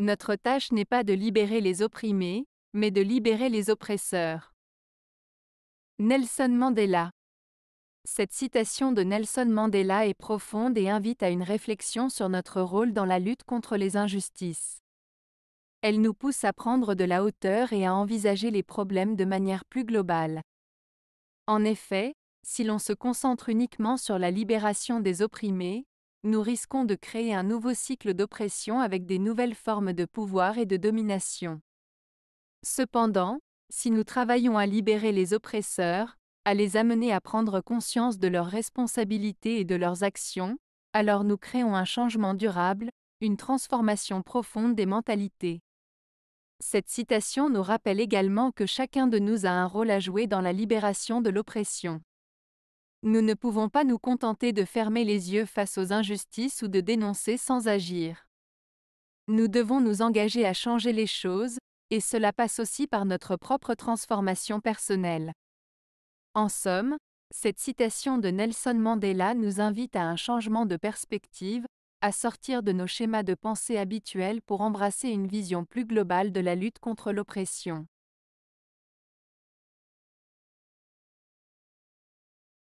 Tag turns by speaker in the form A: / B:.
A: Notre tâche n'est pas de libérer les opprimés, mais de libérer les oppresseurs. Nelson Mandela Cette citation de Nelson Mandela est profonde et invite à une réflexion sur notre rôle dans la lutte contre les injustices. Elle nous pousse à prendre de la hauteur et à envisager les problèmes de manière plus globale. En effet, si l'on se concentre uniquement sur la libération des opprimés, nous risquons de créer un nouveau cycle d'oppression avec des nouvelles formes de pouvoir et de domination. Cependant, si nous travaillons à libérer les oppresseurs, à les amener à prendre conscience de leurs responsabilités et de leurs actions, alors nous créons un changement durable, une transformation profonde des mentalités. Cette citation nous rappelle également que chacun de nous a un rôle à jouer dans la libération de l'oppression. Nous ne pouvons pas nous contenter de fermer les yeux face aux injustices ou de dénoncer sans agir. Nous devons nous engager à changer les choses, et cela passe aussi par notre propre transformation personnelle. En somme, cette citation de Nelson Mandela nous invite à un changement de perspective, à sortir de nos schémas de pensée habituels pour embrasser une vision plus globale de la lutte contre l'oppression.